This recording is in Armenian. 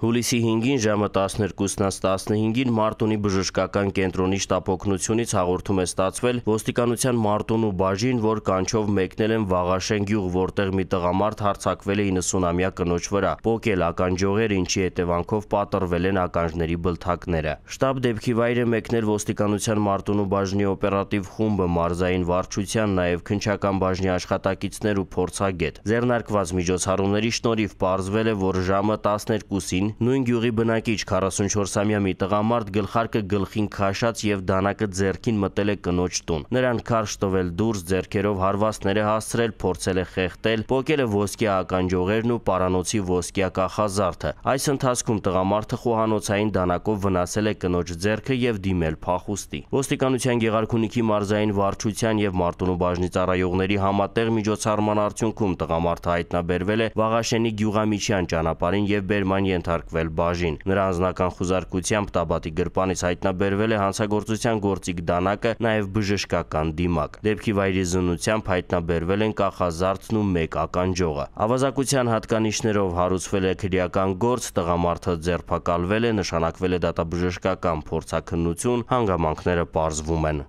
Հուլիսի 5-ին ժամը 12-ից 15-ին Մարտունի բժշկական կենտրոնի շտապօգնությունից հաղորդում է ստացվել ոստիկանության Մարտուն ու բաժին, որ կանչով մեկնել են Վաղաշեն գյուղ, որտեղ մի տղամարդ հարցակվել է 90-ամյա կնոջ վրա, փոկել ականջողեր, ինչի հետևանքով պատռվել են ականջների բլթակները։ Շտաբ դեպքի վայրը մեկնել ոստիկանության Մարտուն ու բաժնի օպերատիվ խումբը, մարզային վարչության, նաև քնչական բաժնի աշխատակիցներ ու փորձագետ։ Ձեռնարկված միջոցառումների շնորհիվ ողջվել է, որ ժամը 12-ին Գիշերվային նույն գյուղի բնակիչ 44-ամյա մի տղամարդ գլխարկը գլխին քաշած եւ դանակը ձեռքին մտել է կնոջ տուն։ Նրան քարշ տվել դուրս, ձեռքերով հարվածներ է հասցրել, փորձել է խեղդել, փոկել է ոսկե ականջողերն ու պարանոցի ոսկյա կախազարդը։ Այս ընթացքում տղամարդը խոհանոցային դանակով վնասել է կնոջ ձեռքը եւ դիմել փախուստի։ Ոստիկանության Գեղարքունիքի մարզային վարչության եւ Մարտունու բաժնի ծառայողների համատեղ միջոցառման արդյունքում տղամարդը հայտնաբերվել է Վաղաշենի Գյուղամիչյան ճանապարհին եւ Բերման ենթար ենթարկվել բաժին։ Նրա անձնական խուզարկությամբ Տաբատի գրպանից հայտնաբերվել է հանցագործության գործիք դանակը, նաև բժշկական դիմակ։ Դեպքի վայրի զնությամբ հայտնաբերվել են կախազարդն ու մեկ ականջողը։ Ավազակության հատկանիշներով հարուցվել է քրեական գործ, տղամարդը ձերբակալվել է, նշանակվել է դատաբժշկական փորձաքննություն, հանգամանքները պարզվում են։